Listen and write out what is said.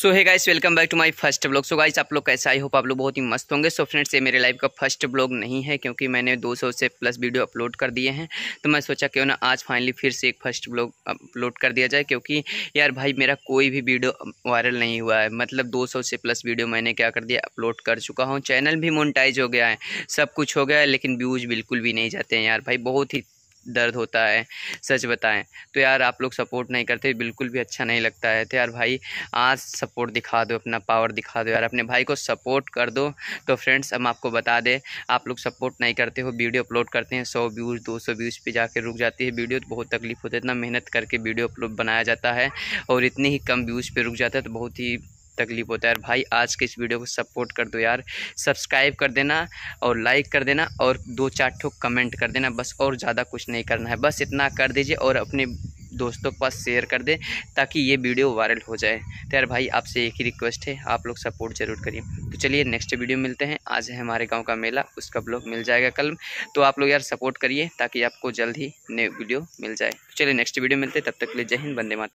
सो है guys welcome back to my first blog so guys आप लोग कैसे आई होप आप लोग बहुत ही मस्त होंगे सो फ्रेंड्स ये मेरे लाइफ का फर्स्ट ब्लॉग नहीं है क्योंकि मैंने 200 से प्लस वीडियो अपलोड कर दिए हैं तो मैं सोचा क्यों ना आज फाइनली फिर से एक फर्स्ट ब्लॉग अपलोड कर दिया जाए क्योंकि यार भाई मेरा कोई भी वीडियो वायरल नहीं हुआ है मतलब दो से प्लस वीडियो मैंने क्या कर दिया अपलोड कर चुका हूँ चैनल भी मोनिटाइज हो गया है सब कुछ हो गया है लेकिन व्यूज़ बिल्कुल भी नहीं जाते हैं यार भाई बहुत ही दर्द होता है सच बताएं तो यार आप लोग सपोर्ट नहीं करते बिल्कुल भी अच्छा नहीं लगता है तो यार भाई आज सपोर्ट दिखा दो अपना पावर दिखा दो यार अपने भाई को सपोर्ट कर दो तो फ्रेंड्स हम आपको बता दें आप लोग सपोर्ट नहीं करते हो वीडियो अपलोड करते हैं सौ व्यूज़ दो सौ व्यूज़ पर जाकर रुक जाती है वीडियो तो बहुत तकलीफ होती है इतना मेहनत करके वीडियो अपलोड बनाया जाता है और इतनी ही कम व्यूज़ पर रुक जाता है तो बहुत ही तकलीफ होता है यार भाई आज के इस वीडियो को सपोर्ट कर दो यार सब्सक्राइब कर देना और लाइक कर देना और दो चार ठो कमेंट कर देना बस और ज़्यादा कुछ नहीं करना है बस इतना कर दीजिए और अपने दोस्तों के पास शेयर कर दें ताकि ये वीडियो वायरल हो जाए तो यार भाई आपसे एक ही रिक्वेस्ट है आप लोग सपोर्ट जरूर करिए तो चलिए नेक्स्ट वीडियो मिलते हैं आज है हमारे गांव का मेला उसका ब्लॉग मिल जाएगा कल तो आप लोग यार सपोर्ट करिए ताकि आपको जल्द ही नई वीडियो मिल जाए तो चलिए नेक्स्ट वीडियो मिलते तब तक के लिए जय हिंद बंदे माता